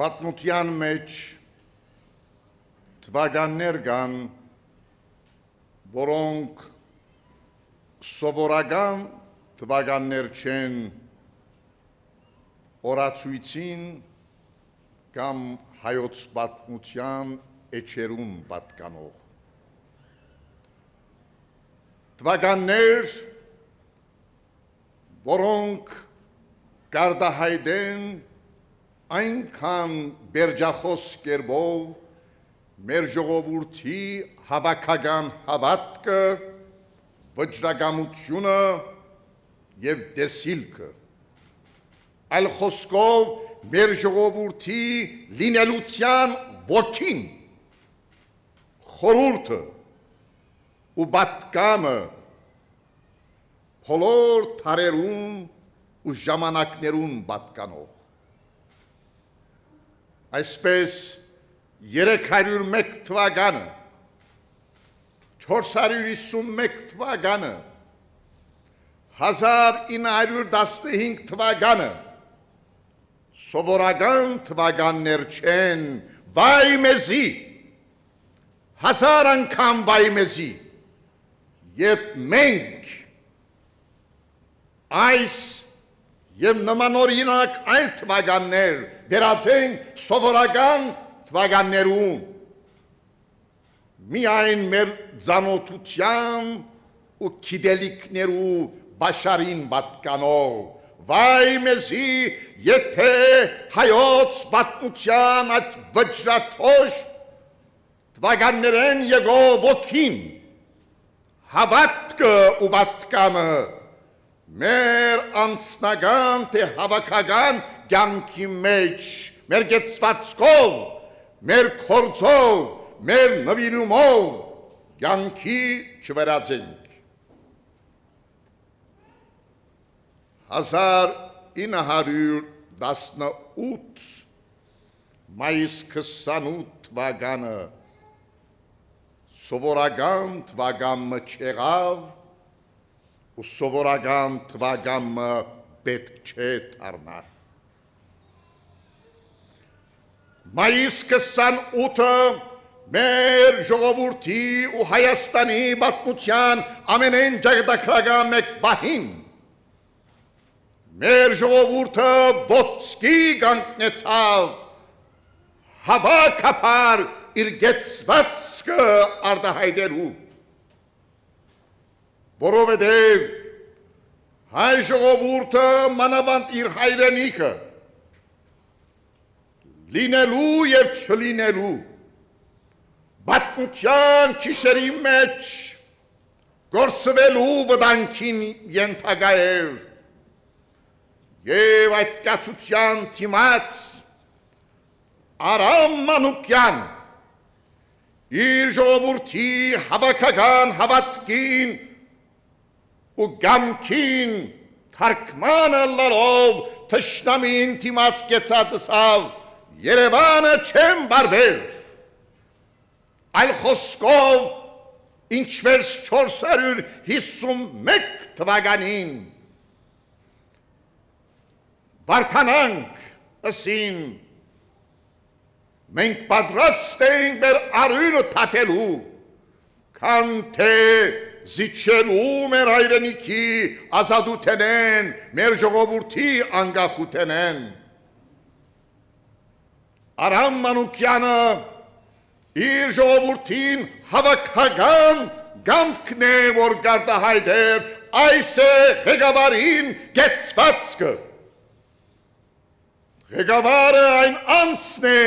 պատմության մեջ թվականներ կան, որոնք սովորական թվականներ չեն օրացույցին կամ հայոց պատմության էջերուն պատկանող։ Թվականներ, որոնք կարդահայտեն այնքան բերջախոս կերբով մեր ժողովրդի հավաքական հավատքը, վճռագամությունը եւ դեսիլքը։ Այլ խոսքով մեր ժողովրդի լինելության ոգին, խորուրդը ու բատկամը բոլոր թարերում ու ժամանակներում բատկանող Այսպես 301 թվականը 451 թվականը 1915 թվականը սովորական թվականներ չեն վայ մեզի հազար անգամ վայ մեզի եւ մենք այս եւ նմանօրինակ այլ թվականներ վերացենք սովորական թվականներում միայն մեր ցանոթության ու քիդելիքներու բաշարին պատկանող վայ մեզի եթե հայոց պատմության այդ վճրաթոշ թվականներեն եղո ոգին հավատքը ու պատկամը մեր անձնական թե հավաքական կյանքի մեջ, մեր գեցվածքով, մեր կործով, մեր նվիրումով կյանքի չվերածենք։ 1918 մայիս 28 թվականը սովորական թվականը չեղավ ու սովորական թվագամը պետք չէ թարնա։ Մայիս 28-ը մեր ժողովուրդի ու Հայաստանի բատմության ամենեն ճակտագրական մեկ բահին։ Մեր ժողովուրդը ոցկի գանքնեցավ հավաքապար իր գեցվածքը արդահայտելու որովհետև հայ ժողովուրդը մանավանդ իր հայրենիքը լինելու եւ չլինելու բացության քիշերի մեջ գործվելու վտանգին ենթակա էր եւ այդ կացության թիմած Արամ Մանուկյան իր ժողովրդի հավաքական հավատքին ու գամքին թարգմանը լալով թշնամին թիմած կեցածսավ Երևանը չեմ բարբեր այլ խոսքով ինչպես 451 թվականին Վարդանանք ըսին մենք պատրաստ էինք մեր արյունը թափելու քան թե զիջելու մեր հայրենիքի ազատութենեն, մեր ժողովրդի անգախութենեն։ Արամ Մանուկյանը իր ժողովրդին հավաքական գամքն է, որ գարտահայտեր այս է ղեկավարին գեցվածքը։ Ղեկավարը այն անցն է,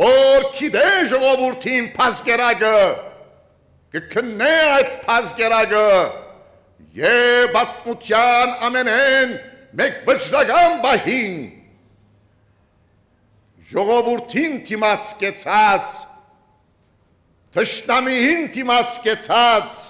որ գիտե ժողովրդին փասկերակը կքննե այդ փազգերագը եւ պատմության ամենեն մեկ վճռական բահին ժողովրդին թիմած կեցած թշնամիին թիմած կեցած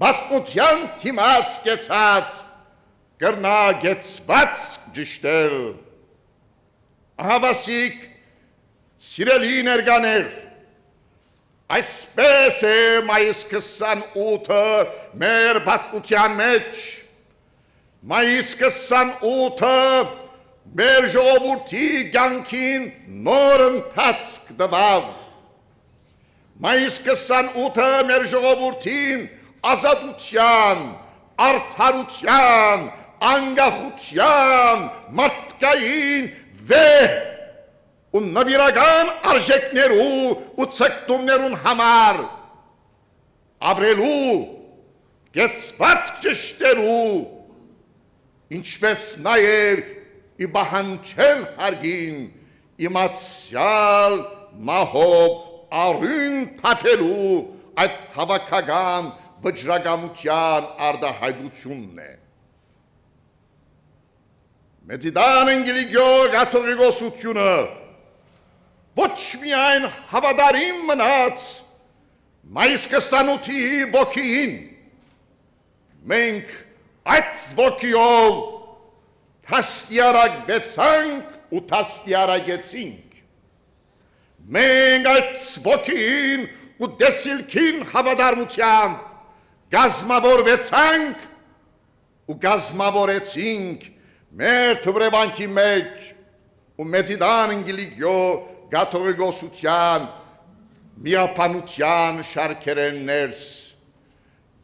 պատմության թիմած կեցած կրնա գեցված ճշտել հավասիկ սիրելի ներկաներ Այսպես է մայիս 28-ը մեր բատկության մեջ, մայիս 28-ը մեր ժողովուրդի գյանքին նոր ընթացք դվավ, մայիս 28-ը մեր ժողովուրդին ազատության, արդարության, անգախության, մարդկային վեհ ու նվիրական արժեքներու ու ցկտումներուն համար ապրելու գեցված ճշտերու ինչպես նաև ի բահանջել հարգին իմացյալ մահով արուն թափելու այդ հավաքական վճռականության արդահայտությունն է մեծիդան ընգլիգյո կաթողիկոսությունը ոչ միայն հավատարիմ մնաց մայիսկսանութի ոգին, մենք այդ ոգիով թաստիարագվեցանք ու թաստիարագեցինք։ Մենք այդ ոգին ու դեսիլքին հավատարմությամբ գազմավորվեցանք ու գազմավորեցինք մեր թվրևանքի մեջ ու մեծիդան ընգիլիկ յո գաթողիկոսության, միապանության շարքեր են ներս։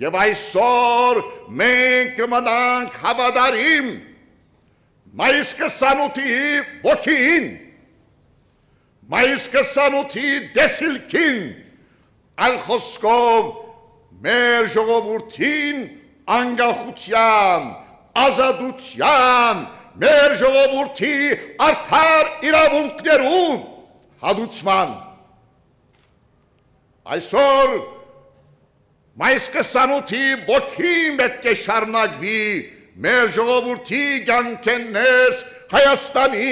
Եվ այսօր մենք կմնանք հավադարիմ մայիս 28-ի ոգին, մայիս 28-ի դեսիլքին, այլ խոսքով մեր ժողովուրդին անգախության, ազատության, մեր ժողովուրդի արդար իրավունքներում հադուցման։ Այսօր մայիսկը սանութի ոգին պետք է շարնագվի մեր ժողովորդի գյանքեններս Հայաստանի,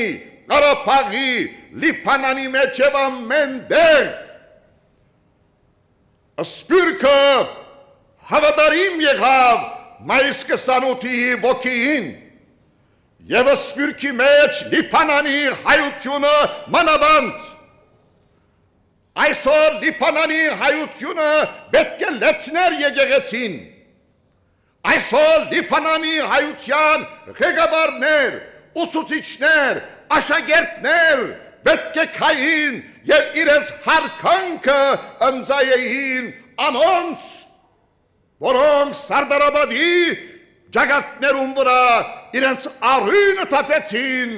Կարապաղի, լիպանանի մեջ և ամեն դեղ։ Ասպիրքը հավադարիմ եղավ մայիսկը սանութի ոգին և ասպիրքի մեջ լիպանանի հայությունը մանավանդ այսօր լիպանանի հայությունը պետք է լեցներ եգեղեցին, այսօր լիպանանի հայության խեգավարներ, ուսուցիչներ, աշագերտներ պետք է կային և իրենց հարկանքը ընձայեին անոնց, որոնք Սարդարաբադի ճագատներում վրա իրենց արույնը տապեցին,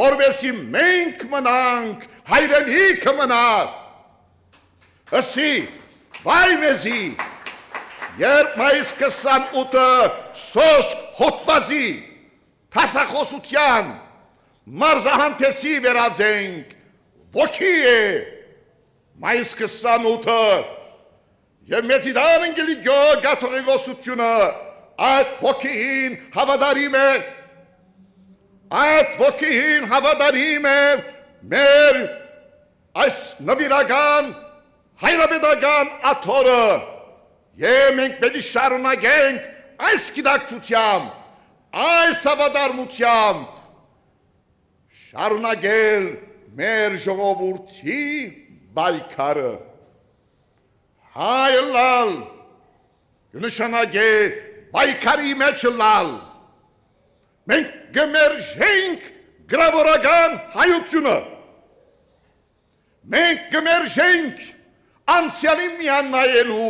որվեսի մենք մնանք, հայրենիքը մնանք, Ասի, վայ մեզի, երբ մայիս 28-ը սոսկ հոտվածի, թասախոսության, մարզահանտեսի վերածենք, ոքի է, մայիս 28-ը, և մեծի դան ընգելի գյո գաթողի ոսությունը, այդ ոքիին հավադարիմ է, այդ ոքիին հավադարիմ է մեր այս նվիրական հավադարիմ հայրապետական աթորը եւ մենք պետք է շարունակենք այս գիտակցությամբ այս ավատարմությամբ շարունակել մեր ժողովրդի բայկարը հայլալ գնշանագե բայկարի մեջ լալ մենք գմերժենք գրավորական հայությունը մենք գմերժենք անցյալի միան նայելու,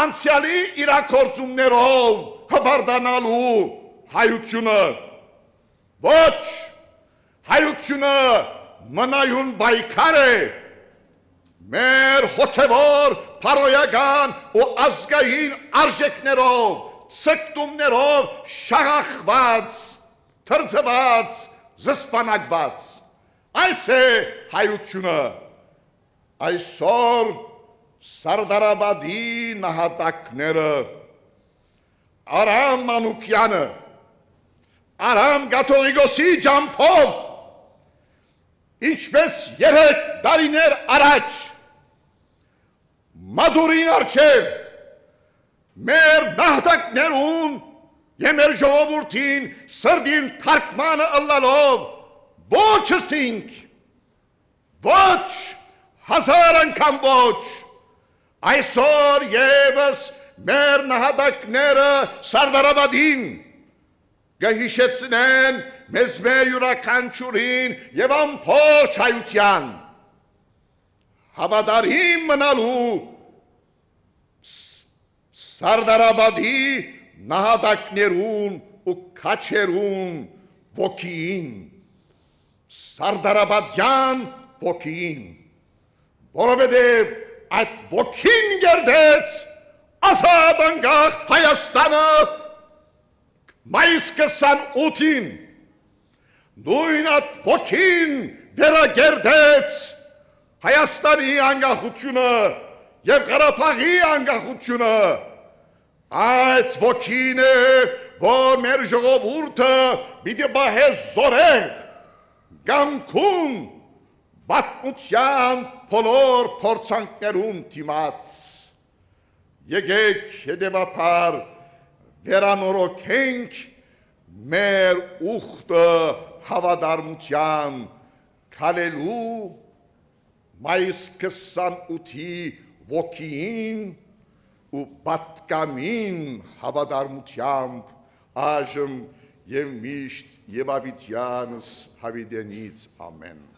անցյալի իրակործումներով հբարդանալու հայությունը, ոչ հայությունը մնայուն բայքար է, մեր հոթևոր պարոյական ու ազգային արժեքներով, ծգտումներով շաղախված, թրծված, զսպանագված, այս է հայությունը, այսօր Սարդարաբադի նահատակները Արամ Մանուկյանը Արամ Գաթողիկոսի ջամփով ինչպես երեք տարիներ առաջ Մադուրին արչև մեր նահատակներուն եւ մեր ժողովրդին սրդին թարգմանը ըլլալով ոչ ասինք ոչ հազար անգամ ոչ այսօր եւս մեր նահատակները Սարդարաբադին գահիշեցնեն մեզ մեր յուրաքանչյուրին եւ ամբողջ հայության հավատարիմ մնալու Սարդարաբադի նահատակներուն ու քաչերուն ոգին Սարդարաբադյան ոգին որովհետև այդ ոգին գերդեց ազատ անկախ Հայաստանը մայիսի 28-ին նույն այդ ոգին վերագերդեց Հայաստանի անկախությունը եւ Ղարաբաղի անկախությունը այդ ոգին է որ մեր ժողովուրդը պիտի բահե զորեղ գանքում բատմության բոլոր փորձանքներում դիմաց եկեք հետևաբար վերանորոգենք մեր ուխտը հավատարմության քալելու մայիսի 28-ի ոգին ու պատկամին հավատարմությամբ այժմ եւ միշտ եւ ավիթյանս հավիդենից ամեն